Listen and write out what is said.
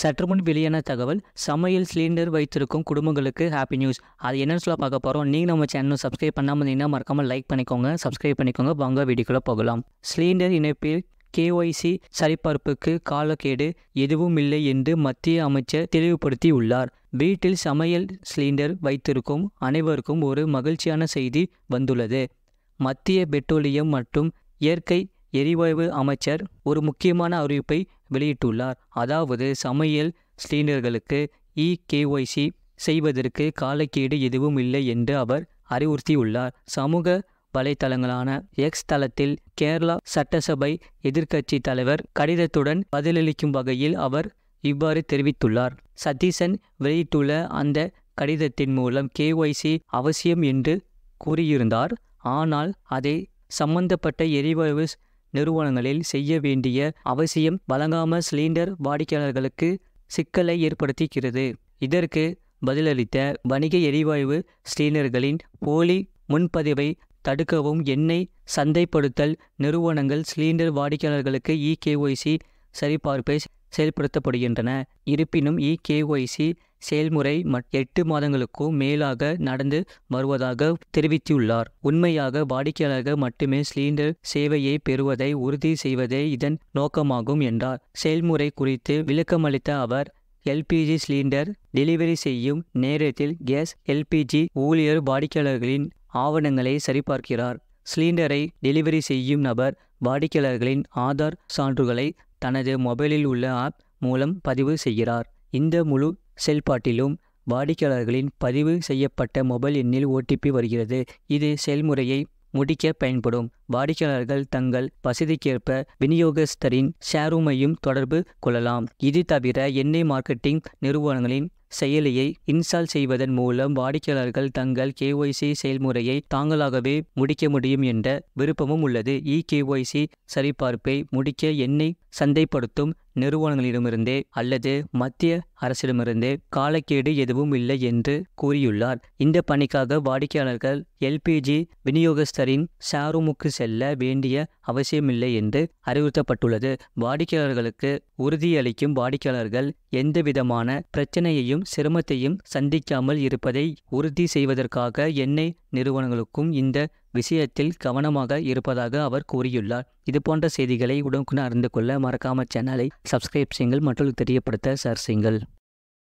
சற்று முன் வெளியான தகவல் சமையல் சிலிண்டர் வைத்திருக்கும் குடும்பங்களுக்கு ஹாப்பி நியூஸ் அது என்னன்னு சொல்ல பார்க்க போகிறோம் நீங்கள் நம்ம சேனல் சப்ஸ்கிரைப் பண்ணாமல் இருந்தீங்கன்னா மறக்காமல் லைக் பண்ணிக்கோங்க சப்ஸ்கிரைப் பண்ணிக்கோங்க வாங்க வீடியோக்குள்ளே போகலாம் சிலிண்டர் இணைப்பில் கேஒய்சி சரிபார்ப்புக்கு காலக்கேடு எதுவும் இல்லை என்று மத்திய அமைச்சர் தெளிவுபடுத்தி உள்ளார் வீட்டில் சமையல் சிலிண்டர் வைத்திருக்கும் அனைவருக்கும் ஒரு மகிழ்ச்சியான செய்தி வந்துள்ளது மத்திய பெட்ரோலியம் மற்றும் இயற்கை எரிவாயு அமைச்சர் ஒரு முக்கியமான அறிவிப்பை வெளியிட்டுள்ளார் அதாவது சமையல் ஸ்லீனர்களுக்கு இ கேஒய்சி செய்வதற்கு காலக்கேடு எதுவும் இல்லை என்று அவர் அறிவுறுத்தியுள்ளார் சமூக வலைத்தளங்களான எக்ஸ் தளத்தில் கேரளா சட்டசபை எதிர்க்கட்சி தலைவர் கடிதத்துடன் பதிலளிக்கும் வகையில் அவர் இவ்வாறு தெரிவித்துள்ளார் சதீசன் வெளியிட்டுள்ள அந்த கடிதத்தின் மூலம் கேஒய்சி அவசியம் என்று கூறியிருந்தார் ஆனால் அதை சம்பந்தப்பட்ட எரிவாயு நிறுவனங்களில் செய்ய வேண்டிய அவசியம் வழங்காமல் சிலிண்டர் வாடிக்கையாளர்களுக்கு சிக்கலை ஏற்படுத்திக்கிறது இதற்கு பதிலளித்த வணிக எரிவாயு சிலிண்டர்களின் போலி முன்பதிவை தடுக்கவும் எண்ணெய் சந்தைப்படுத்தல் நிறுவனங்கள் சிலிண்டர் வாடிக்கையாளர்களுக்கு இகேஒய்சி சரிபார்ப்பை செயல்படுத்தப்படுகின்றன இருப்பினும் இகேஒய்சி செயல்முறை எட்டு மாதங்களுக்கும் மேலாக நடந்து வருவதாக தெரிவித்துள்ளார் உண்மையாக வாடிக்கையாளர்கள் மட்டுமே சிலிண்டர் சேவையை பெறுவதை உறுதி செய்வதே இதன் நோக்கமாகும் என்றார் செயல்முறை குறித்து விளக்கமளித்த அவர் எல்பிஜி சிலிண்டர் டெலிவரி செய்யும் நேரத்தில் கேஸ் எல்பிஜி ஊழியர் வாடிக்கையாளர்களின் ஆவணங்களை சரிபார்க்கிறார் சிலிண்டரை டெலிவரி செய்யும் நபர் வாடிக்கையாளர்களின் ஆதார் சான்றுகளை தனது மொபைலில் உள்ள ஆப் மூலம் பதிவு செய்கிறார் இந்த முழு செயல்பாட்டிலும் வாடிக்கையாளர்களின் பதிவு செய்யப்பட்ட மொபைல் எண்ணில் ஓடிபி வருகிறது இது செயல்முறையை முடிக்க பயன்படும் வாடிக்கையாளர்கள் தங்கள் வசதிக்கேற்ப விநியோகஸ்தரின் ஷேரூமையும் தொடர்பு கொள்ளலாம் இது தவிர எண்ணெய் மார்க்கெட்டிங் நிறுவனங்களின் செயலியை இன்ஸ்டால் செய்வதன் மூலம் வாடிக்கையாளர்கள் தங்கள் கேஒய்சி செயல்முறையை தாங்களாகவே முடிக்க முடியும் என்ற விருப்பமும் உள்ளது இ கேஒய்சி சரிபார்ப்பை முடிக்க எண்ணெய் சந்தைப்படுத்தும் நிறுவனங்களிடமிருந்தே அல்லது மத்திய அரசிடமிருந்தே காலக்கேடு எதுவும் இல்லை என்று கூறியுள்ளார் இந்த பணிக்காக வாடிக்கையாளர்கள் எல்பிஜி விநியோகஸ்தரின் ஷாரூமுக்கு செல்ல வேண்டிய அவசியமில்லை என்று அறிவுறுத்தப்பட்டுள்ளது வாடிக்கையாளர்களுக்கு உறுதியளிக்கும் வாடிக்கையாளர்கள் எந்தவிதமான பிரச்சனையையும் சிரமத்தையும் சந்திக்காமல் இருப்பதை உறுதி செய்வதற்காக எண்ணெய் நிறுவனங்களுக்கும் இந்த விஷயத்தில் கவனமாக இருப்பதாக அவர் கூறியுள்ளார் இதுபோன்ற செய்திகளை உடனுக்குடன் அறிந்து கொள்ள மறக்காம சேனலை சப்ஸ்கிரைப் செய்யுங்கள் மற்றும் தெரியப்படுத்த ஷேர் செய்யுங்கள்